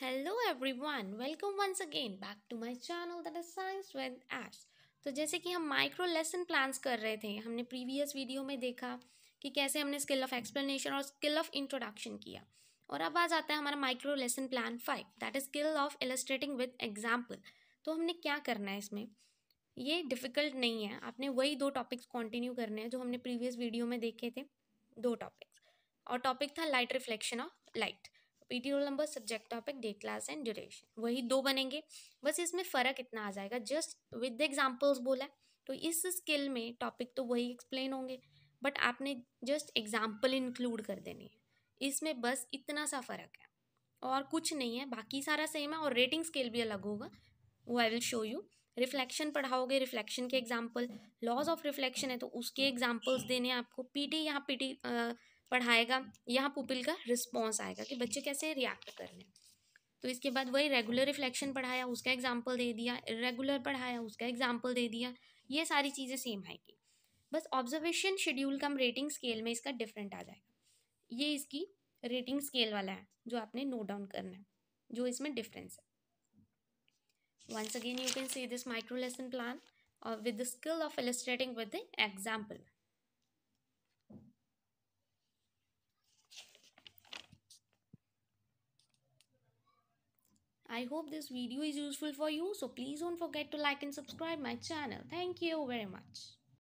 Hello everyone welcome once again back to my channel that is science with Ash तो जैसे कि हम micro lesson plans कर रहे थे हमने प्रीवियस वीडियो में देखा कि कैसे हमने स्किल ऑफ एक्सप्लेनेशन और स्किल ऑफ इंट्रोडक्शन किया और अब आ जाता है हमारा micro lesson plan five that is skill of illustrating with example तो हमने क्या करना है इसमें ये डिफ़िकल्ट नहीं है आपने वही दो टॉपिक्स कंटिन्यू करने हैं जो हमने प्रीवियस वीडियो में देखे थे दो टॉपिक्स और टॉपिक था light reflection of light PT roll number subject topic date class and duration वही दो बनेंगे बस इसमें फ़र्क इतना आ जाएगा जस्ट विद द एग्जाम्पल्स बोला है तो इस स्किल में टॉपिक तो वही एक्सप्लेन होंगे बट आपने जस्ट एग्जाम्पल इंक्लूड कर देनी है इसमें बस इतना सा फ़र्क है और कुछ नहीं है बाकी सारा सेम है और रेटिंग स्केल भी अलग होगा वो I will show you reflection पढ़ाओगे रिफ्लेक्शन के एग्जाम्पल लॉज ऑफ रिफ्लेक्शन है तो उसके एग्जाम्पल्स देने आपको पीटी यहाँ टी पढ़ाएगा यहाँ पुपिल का रिस्पॉन्स आएगा कि बच्चे कैसे रिएक्ट कर रहे हैं तो इसके बाद वही रेगुलर रिफ्लेक्शन पढ़ाया उसका एग्जाम्पल दे दिया रेगुलर पढ़ाया उसका एग्जाम्पल दे दिया ये सारी चीज़ें सेम आएगी बस observation schedule cum rating scale में इसका डिफरेंट आ जाएगा ये इसकी रेटिंग स्केल वाला है जो आपने नोट डाउन करना है जो इसमें डिफरेंस है once again you can see this micro lesson plan with the skill of illustrating with the example I hope this video is useful for you. So please don't forget to like and subscribe my channel. Thank you very much.